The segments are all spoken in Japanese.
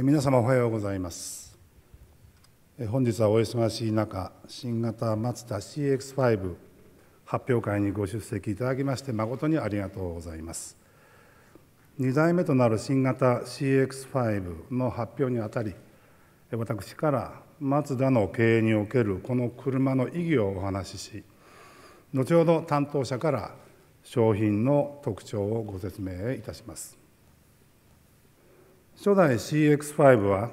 皆様おはようございます本日はお忙しい中新型マツダ CX5 発表会にご出席いただきまして誠にありがとうございます2代目となる新型 CX5 の発表にあたり私からマツダの経営におけるこの車の意義をお話しし後ほど担当者から商品の特徴をご説明いたします初代 CX5 は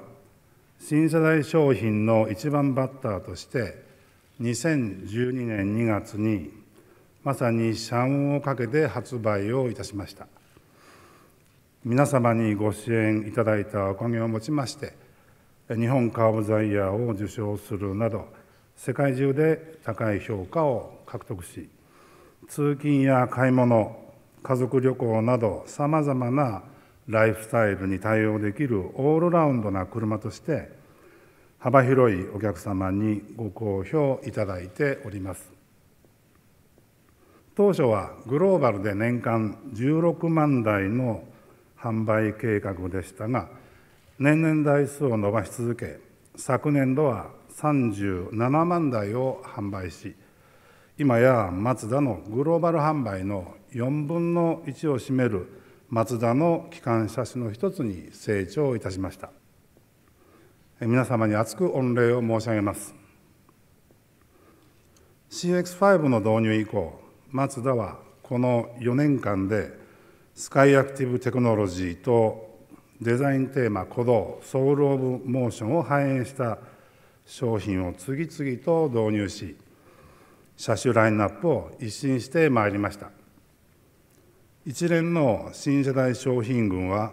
新世代商品の一番バッターとして2012年2月にまさに社運をかけて発売をいたしました皆様にご支援いただいたおかげをもちまして日本カーブ・ザ・イヤーを受賞するなど世界中で高い評価を獲得し通勤や買い物家族旅行などさまざまなライフスタイルに対応できるオールラウンドな車として幅広いお客様にご好評いただいております当初はグローバルで年間16万台の販売計画でしたが年々台数を伸ばし続け昨年度は37万台を販売し今やマツダのグローバル販売の4分の1を占めるツダの機関車種の一つに成長いたしました皆様に厚く御礼を申し上げます CX5 の導入以降マツダはこの4年間でスカイアクティブテクノロジーとデザインテーマ「鼓動ソウル・オブ・モーション」を反映した商品を次々と導入し車種ラインナップを一新してまいりました。一連の新世代商品群は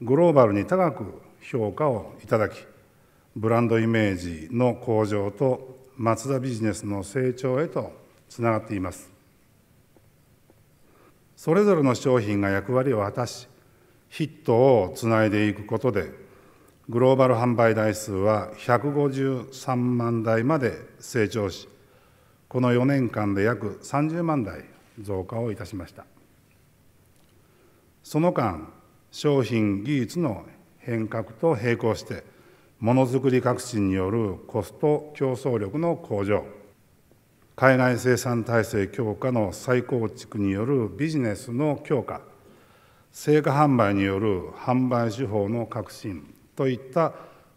グローバルに高く評価をいただきブランドイメージの向上とマツダビジネスの成長へとつながっていますそれぞれの商品が役割を果たしヒットをつないでいくことでグローバル販売台数は153万台まで成長しこの4年間で約30万台増加をいたしましたその間商品技術の変革と並行してものづくり革新によるコスト競争力の向上海外生産体制強化の再構築によるビジネスの強化成果販売による販売手法の革新といった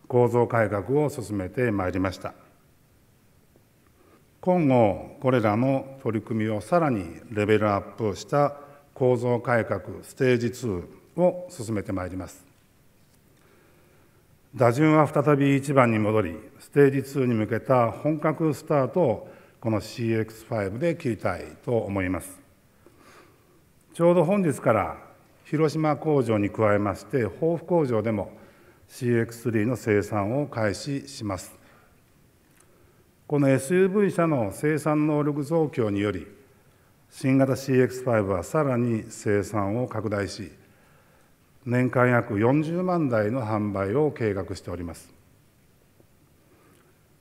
構造改革を進めてまいりました今後これらの取り組みをさらにレベルアップした構造改革ステージ2を進めてまいります。打順は再び1番に戻り、ステージ2に向けた本格スタートをこの CX5 で切りたいと思います。ちょうど本日から広島工場に加えまして、豊富工場でも CX3 の生産を開始します。この SUV 車の生産能力増強により、新型 CX5 はさらに生産を拡大し年間約40万台の販売を計画しております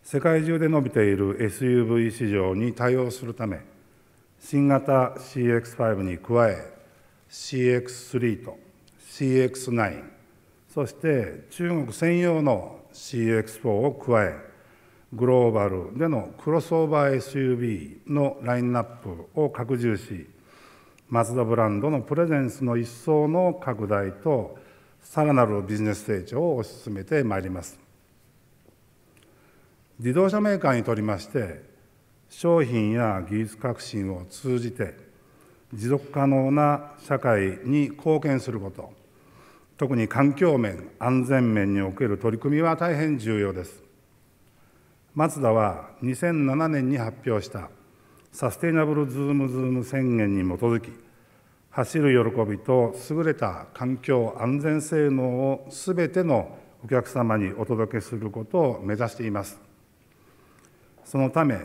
世界中で伸びている SUV 市場に対応するため新型 CX5 に加え CX3 と CX9 そして中国専用の CX4 を加えグローバルでのクロスオーバー SUV のラインナップを拡充しマツダブランドのプレゼンスの一層の拡大とさらなるビジネス成長を推し進めてまいります自動車メーカーにとりまして商品や技術革新を通じて持続可能な社会に貢献すること特に環境面安全面における取り組みは大変重要ですマツダは2007年に発表したサステイナブルズームズーム宣言に基づき走る喜びと優れた環境安全性能をすべてのお客様にお届けすることを目指していますそのため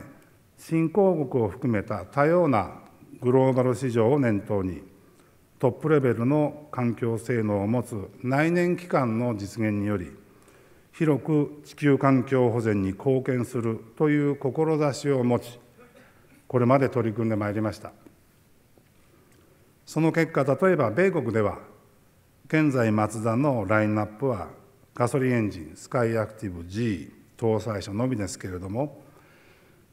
新興国を含めた多様なグローバル市場を念頭にトップレベルの環境性能を持つ内燃機関の実現により広く地球環境保全に貢献するという志を持ちこれまで取り組んでまいりましたその結果例えば米国では現在マツダのラインナップはガソリンエンジンスカイアクティブ G 搭載車のみですけれども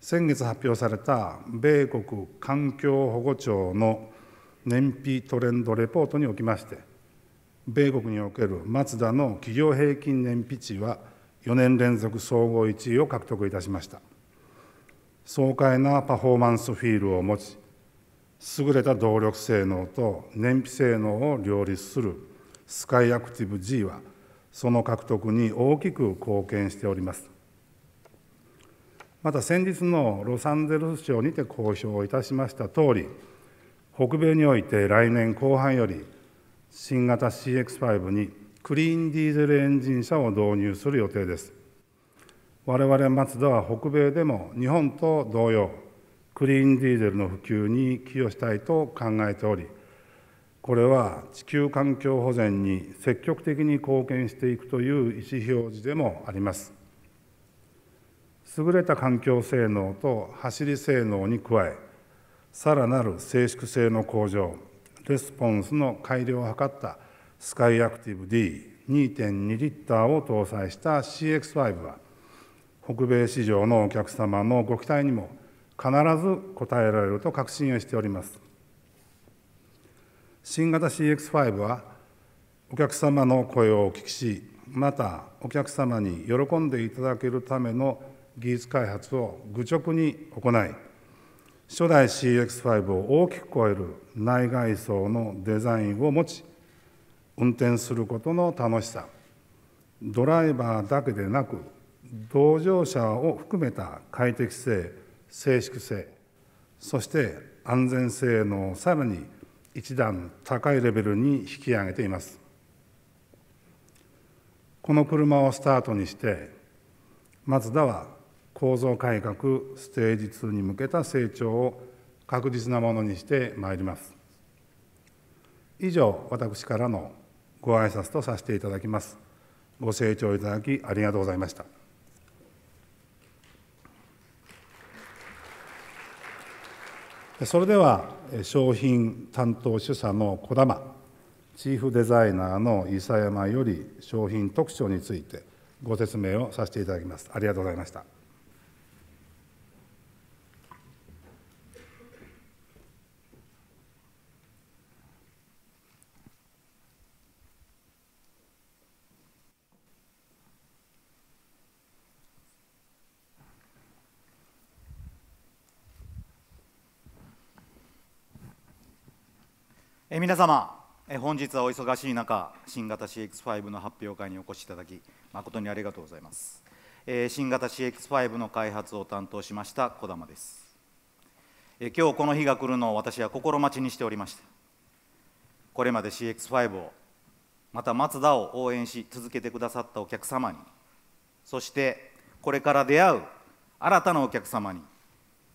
先月発表された米国環境保護庁の燃費トレンドレポートにおきまして米国におけるマツダの企業平均燃費値は4年連続総合1位を獲得いたしました爽快なパフォーマンスフィールを持ち優れた動力性能と燃費性能を両立するスカイアクティブ G はその獲得に大きく貢献しておりますまた先日のロサンゼルス州にて公表いたしましたとおり北米において来年後半より新型 CX5 にクリーンディーゼルエンジン車を導入する予定です。我々マツダは北米でも日本と同様、クリーンディーゼルの普及に寄与したいと考えており、これは地球環境保全に積極的に貢献していくという意思表示でもあります。優れた環境性能と走り性能に加え、さらなる静粛性の向上、レスポンスの改良を図ったスカイアクティブ D2.2 リッターを搭載した CX5 は北米市場のお客様のご期待にも必ず応えられると確信をしております新型 CX5 はお客様の声をお聞きしまたお客様に喜んでいただけるための技術開発を愚直に行い初代 CX5 を大きく超える内外装のデザインを持ち運転することの楽しさドライバーだけでなく同乗者を含めた快適性静粛性そして安全性能をさらに一段高いレベルに引き上げていますこの車をスタートにしてマツダは構造改革ステージ2に向けた成長を確実なものにしてまいります以上私からのご挨拶とさせていただきますご清聴いただきありがとうございましたそれでは商品担当主査の児玉チーフデザイナーの諫山より商品特徴についてご説明をさせていただきますありがとうございましたえ皆様え本日はお忙しい中新型 CX5 の発表会にお越しいただき誠にありがとうございます、え新型 CX5 の開発を担当しました児玉です、え今日この日が来るのを私は心待ちにしておりましたこれまで CX5 をまた松田を応援し続けてくださったお客様にそしてこれから出会う新たなお客様に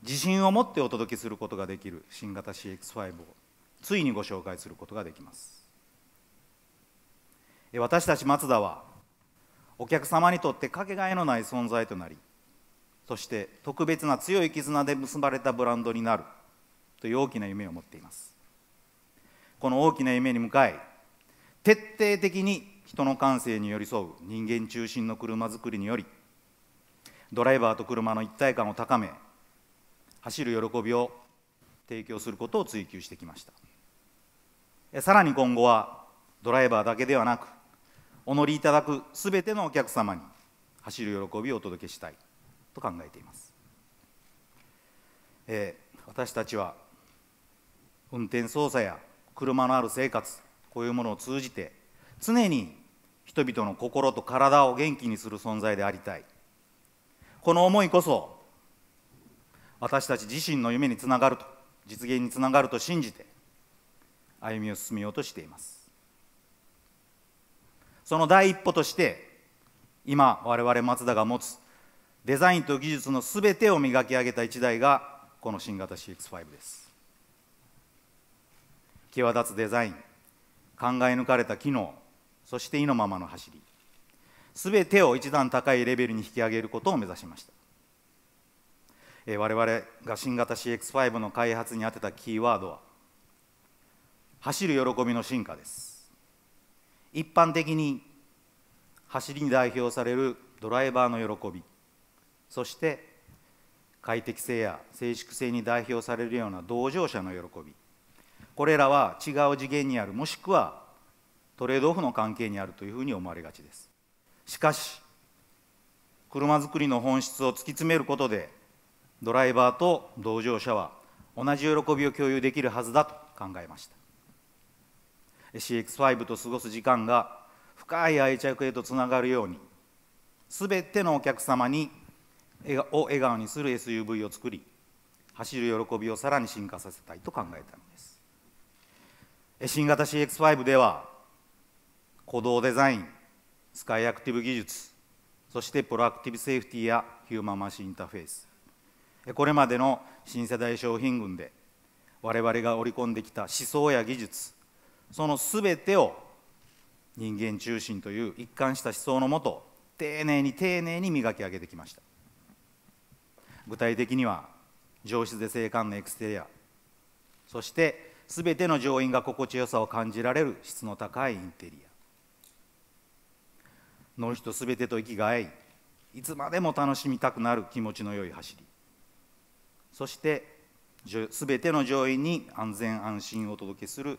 自信を持ってお届けすることができる新型 CX5 をついにご紹介することができます私たちマツダはお客様にとってかけがえのない存在となりそして特別な強い絆で結ばれたブランドになるという大きな夢を持っていますこの大きな夢に向かい徹底的に人の感性に寄り添う人間中心の車作りによりドライバーと車の一体感を高め走る喜びを提供することを追求してきました。さらに今後はドライバーだけではなくお乗りいただくすべてのお客様に走る喜びをお届けしたいと考えています、えー、私たちは運転操作や車のある生活こういうものを通じて常に人々の心と体を元気にする存在でありたいこの思いこそ私たち自身の夢につながると実現につながると信じて歩みを進めようとしていますその第一歩として今我々松田が持つデザインと技術のすべてを磨き上げた一台がこの新型 CX5 です際立つデザイン考え抜かれた機能そして意のままの走りすべてを一段高いレベルに引き上げることを目指しました我々が新型 CX5 の開発に当てたキーワードは走る喜びの進化です一般的に走りに代表されるドライバーの喜びそして快適性や静粛性に代表されるような同乗者の喜びこれらは違う次元にあるもしくはトレードオフの関係にあるというふうに思われがちですしかし車作りの本質を突き詰めることでドライバーと同乗者は同じ喜びを共有できるはずだと考えました CX5 と過ごす時間が深い愛着へとつながるようにすべてのお客様にを笑顔にする SUV を作り走る喜びをさらに進化させたいと考えたのです新型 CX5 では鼓動デザインスカイアクティブ技術そしてプロアクティブセーフティーやヒューマンマシンインターフェースこれまでの新世代商品群で我々が織り込んできた思想や技術その全てを人間中心という一貫した思想のもと丁寧に丁寧に磨き上げてきました具体的には上質で静観のエクステリアそして全ての乗員が心地よさを感じられる質の高いインテリア乗る人全てと息が合いいつまでも楽しみたくなる気持ちの良い走りそして全ての乗員に安全安心をお届けする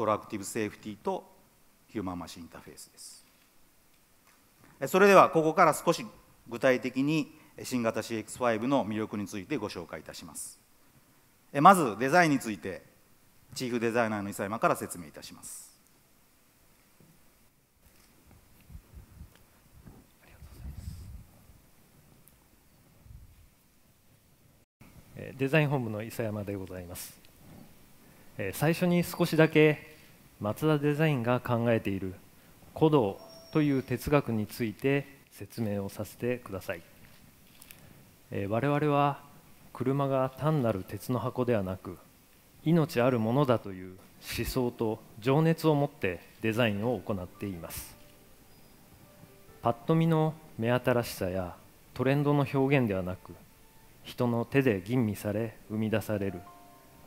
プロアクティブセーフティーとヒューマンマシンインターフェースですそれではここから少し具体的に新型 CX5 の魅力についてご紹介いたしますまずデザインについてチーフデザイナーの伊佐山から説明いたしますデザイン本部の伊佐山でございます最初に少しだけ松田デザインが考えている古道という哲学について説明をさせてください我々は車が単なる鉄の箱ではなく命あるものだという思想と情熱を持ってデザインを行っていますパッと見の目新しさやトレンドの表現ではなく人の手で吟味され生み出される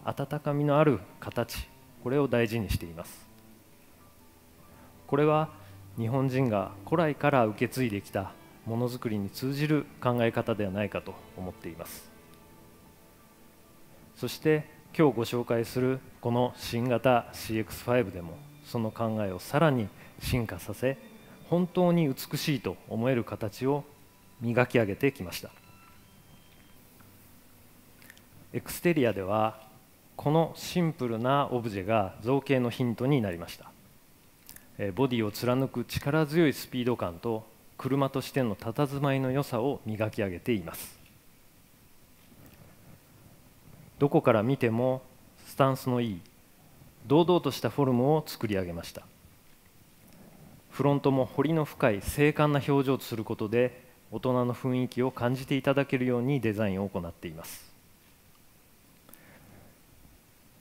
温かみのある形これを大事にしていますこれは日本人が古来から受け継いできたものづくりに通じる考え方ではないかと思っていますそして今日ご紹介するこの新型 CX5 でもその考えをさらに進化させ本当に美しいと思える形を磨き上げてきましたエクステリアではこのシンプルなオブジェが造形のヒントになりましたボディを貫く力強いスピード感と車としての佇まいの良さを磨き上げていますどこから見てもスタンスのいい堂々としたフォルムを作り上げましたフロントも彫りの深い精悍な表情とすることで大人の雰囲気を感じていただけるようにデザインを行っています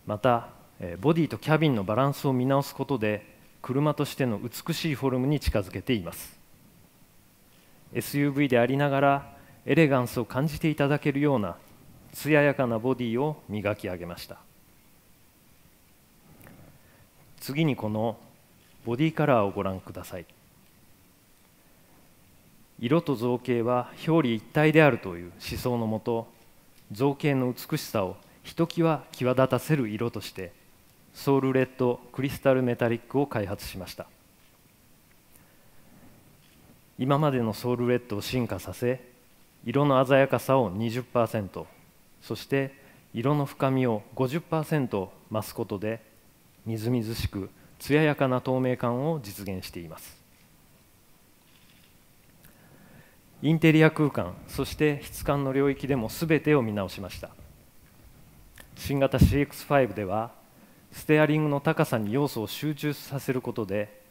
またボディとキャビンのバランスを見直すことで車としての美しいフォルムに近づけています SUV でありながらエレガンスを感じていただけるような艶やかなボディを磨き上げました次にこのボディカラーをご覧ください色と造形は表裏一体であるという思想のもと造形の美しさをひときわ際立たせる色としてソウルレッドクリスタルメタリックを開発しました今までのソウルレッドを進化させ色の鮮やかさを20%そして色の深みを50%増すことでみずみずしく艶やかな透明感を実現していますインテリア空間そして質感の領域でも全てを見直しました新型 CX5 ではステアリングの高さに要素を集中させることで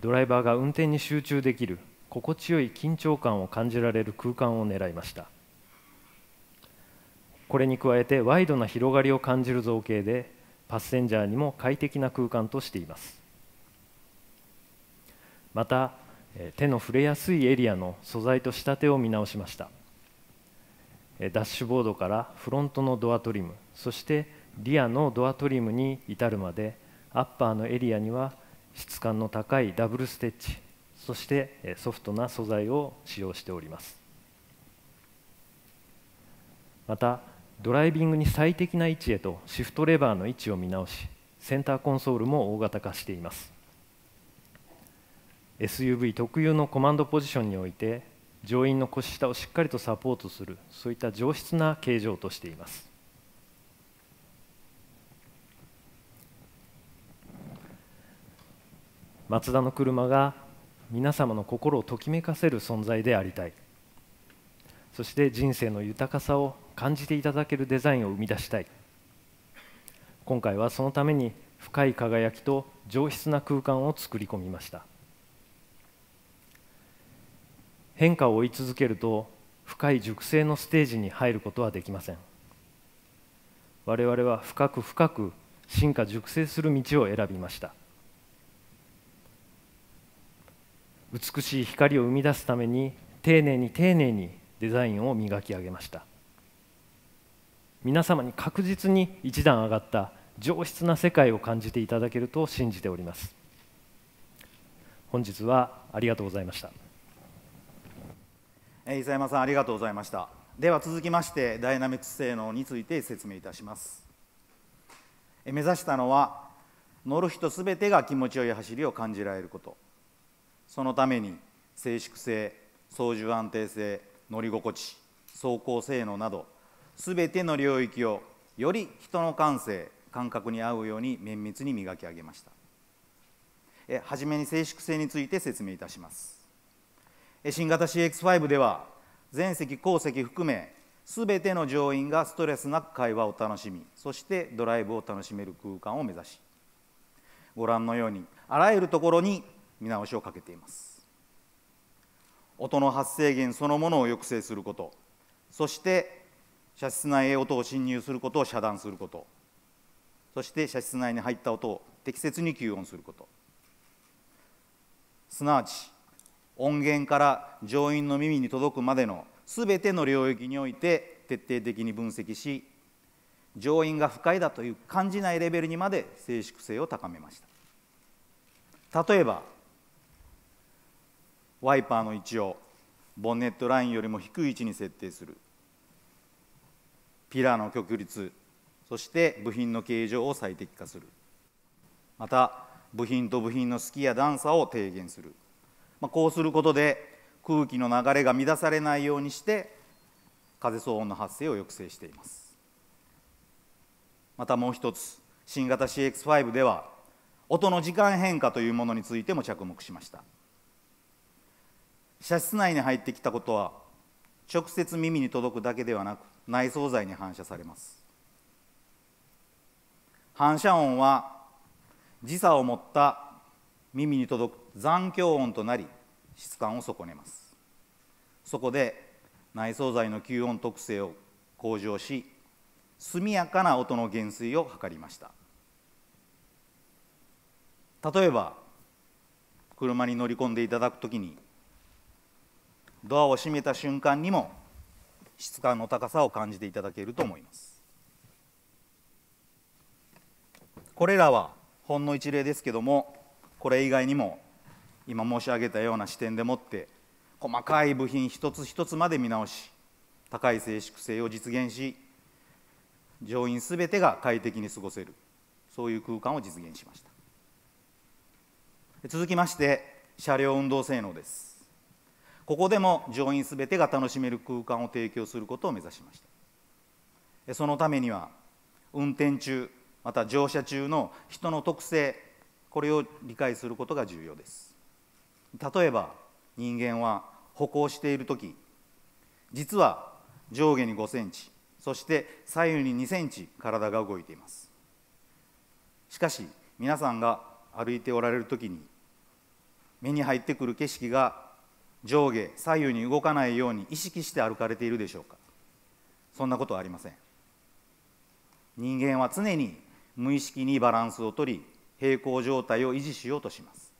ドライバーが運転に集中できる心地よい緊張感を感じられる空間を狙いましたこれに加えてワイドな広がりを感じる造形でパッセンジャーにも快適な空間としていますまた手の触れやすいエリアの素材と仕立てを見直しましたダッシュボードからフロントのドアトリムそしてリアのドアトリムに至るまでアッパーのエリアには質感の高いダブルステッチそしてソフトな素材を使用しておりますまたドライビングに最適な位置へとシフトレバーの位置を見直しセンターコンソールも大型化しています SUV 特有のコマンドポジションにおいて乗員の腰下をしっかりとサポートするそういった上質な形状としています松田の車が皆様の心をときめかせる存在でありたいそして人生の豊かさを感じていただけるデザインを生み出したい今回はそのために深い輝きと上質な空間を作り込みました変化を追い続けると深い熟成のステージに入ることはできません我々は深く深く進化熟成する道を選びました美しい光を生み出すために丁寧に丁寧にデザインを磨き上げました皆様に確実に一段上がった上質な世界を感じていただけると信じております本日はありがとうございました伊佐山さんありがとうございましたでは続きましてダイナミクス性能について説明いたします目指したのは乗る人すべてが気持ちよい走りを感じられることそのために静粛性操縦安定性乗り心地走行性能などすべての領域をより人の感性感覚に合うように綿密に磨き上げましたえ初めに静粛性について説明いたします新型 CX5 では全席後席含め全ての乗員がストレスなく会話を楽しみそしてドライブを楽しめる空間を目指しご覧のようにあらゆるところに見直しをかけています音の発生源そのものを抑制することそして車室内へ音を侵入することを遮断することそして車室内に入った音を適切に吸音することすなわち音源から乗員の耳に届くまでの全ての領域において徹底的に分析し乗員が不快だという感じないレベルにまで静粛性を高めました例えばワイパーの位置をボンネットラインよりも低い位置に設定するピラーの極率そして部品の形状を最適化するまた部品と部品の隙や段差を低減するまあ、こうすることで空気の流れが乱されないようにして風騒音の発生を抑制していますまたもう一つ新型 CX5 では音の時間変化というものについても着目しました車室内に入ってきたことは直接耳に届くだけではなく内装材に反射されます反射音は時差を持った耳に届く残響音となり質感を損ねますそこで内装材の吸音特性を向上し速やかな音の減衰を図りました例えば車に乗り込んでいただくときにドアを閉めた瞬間にも質感の高さを感じていただけると思いますこれらはほんの一例ですけどもこれ以外にも今申し上げたような視点でもって細かい部品一つ一つまで見直し高い静粛性を実現し乗員すべてが快適に過ごせるそういう空間を実現しました続きまして車両運動性能ですここでも乗員すべてが楽しめる空間を提供することを目指しましたそのためには運転中また乗車中の人の特性これを理解することが重要です例えば人間は歩行している時実は上下に5センチそして左右に2センチ体が動いていますしかし皆さんが歩いておられる時に目に入ってくる景色が上下左右に動かないように意識して歩かれているでしょうかそんなことはありません人間は常に無意識にバランスをとり平行状態を維持しようとします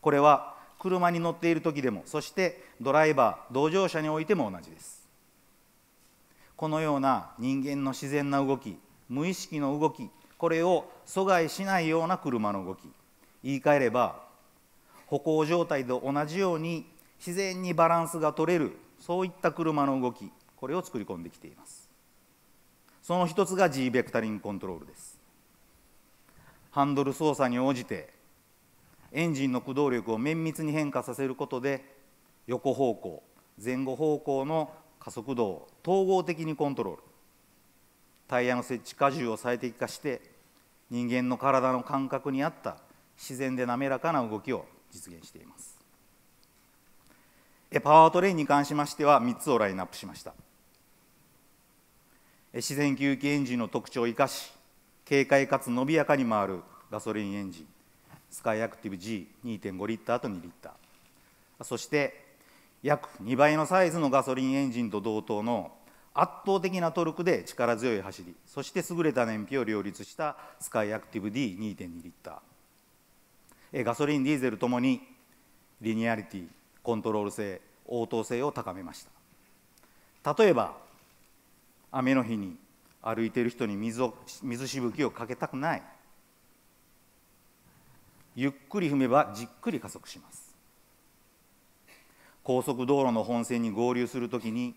これは車に乗っている時でもそしてドライバー同乗者においても同じですこのような人間の自然な動き無意識の動きこれを阻害しないような車の動き言い換えれば歩行状態と同じように自然にバランスが取れるそういった車の動きこれを作り込んできていますその一つが G ベクタリングコントロールですハンドル操作に応じてエンジンの駆動力を綿密に変化させることで横方向前後方向の加速度を統合的にコントロールタイヤの設置荷重を最適化して人間の体の感覚に合った自然で滑らかな動きを実現していますパワートレインに関しましては3つをラインナップしました自然吸気エンジンの特徴を生かし軽快かつ伸びやかに回るガソリンエンジンスカイアクティブ G2.5 リッターと2リッターそして約2倍のサイズのガソリンエンジンと同等の圧倒的なトルクで力強い走りそして優れた燃費を両立したスカイアクティブ D2.2 リッターガソリンディーゼルともにリニアリティコントロール性応答性を高めました例えば雨の日に歩いてる人に水を水しぶきをかけたくないゆっくり踏めばじっくり加速します高速道路の本線に合流するときに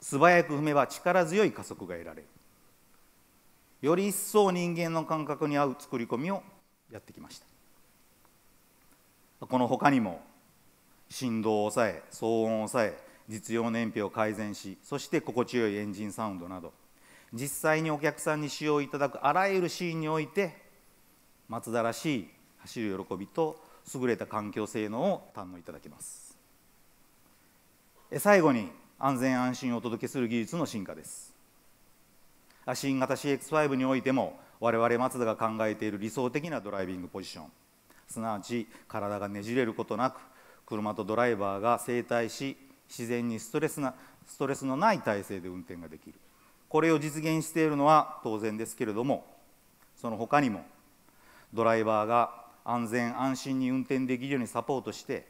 素早く踏めば力強い加速が得られるより一層人間の感覚に合う作り込みをやってきましたこの他にも振動を抑え騒音を抑え実用燃費を改善しそして心地よいエンジンサウンドなど実際にお客さんに使用いただくあらゆるシーンにおいて松田らしい走る喜びと優れた環境性能を堪能いただけます最後に安全安心をお届けする技術の進化です新型 CX5 においても我々マツダが考えている理想的なドライビングポジションすなわち体がねじれることなく車とドライバーが整体し自然にストレスなストレスのない体勢で運転ができるこれを実現しているのは当然ですけれどもその他にもドライバーが安全安心に運転できるようにサポートして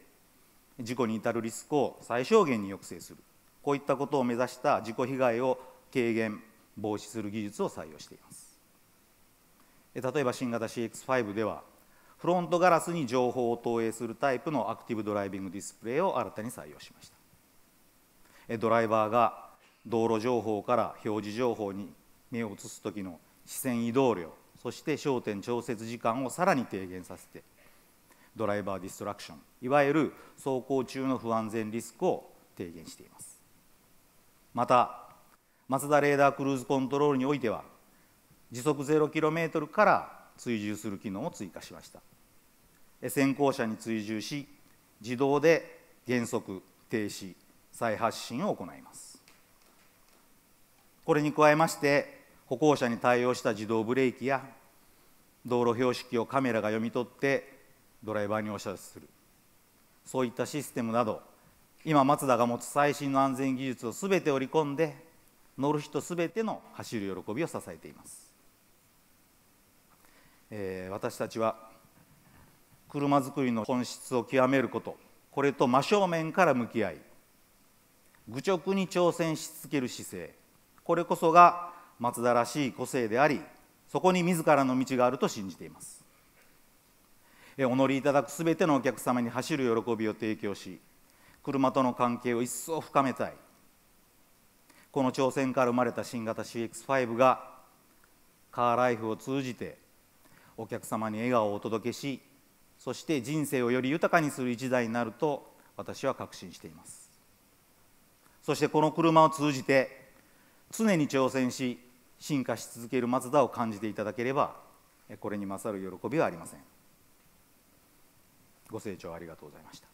事故に至るリスクを最小限に抑制するこういったことを目指した事故被害を軽減防止する技術を採用しています例えば新型 CX5 ではフロントガラスに情報を投影するタイプのアクティブドライビングディスプレイを新たに採用しましたドライバーが道路情報から表示情報に目を移す時の視線移動量そして焦点調節時間をさらに低減させてドライバーディストラクションいわゆる走行中の不安全リスクを低減していますまたマツダレーダークルーズコントロールにおいては時速0トルから追従する機能を追加しました先行車に追従し自動で減速停止再発進を行いますこれに加えまして歩行者に対応した自動ブレーキや道路標識をカメラが読み取ってドライバーにお知らせするそういったシステムなど今マツダが持つ最新の安全技術を全て織り込んで乗る人全ての走る喜びを支えています、えー、私たちは車作りの本質を極めることこれと真正面から向き合い愚直に挑戦し続ける姿勢これこそが松田らしい個性でありそこに自らの道があると信じていますお乗りいただくすべてのお客様に走る喜びを提供し車との関係を一層深めたいこの挑戦から生まれた新型 CX5 がカーライフを通じてお客様に笑顔をお届けしそして人生をより豊かにする一台になると私は確信していますそしてこの車を通じて常に挑戦し進化し続ける松田を感じていただければこれに勝る喜びはありませんご清聴ありがとうございました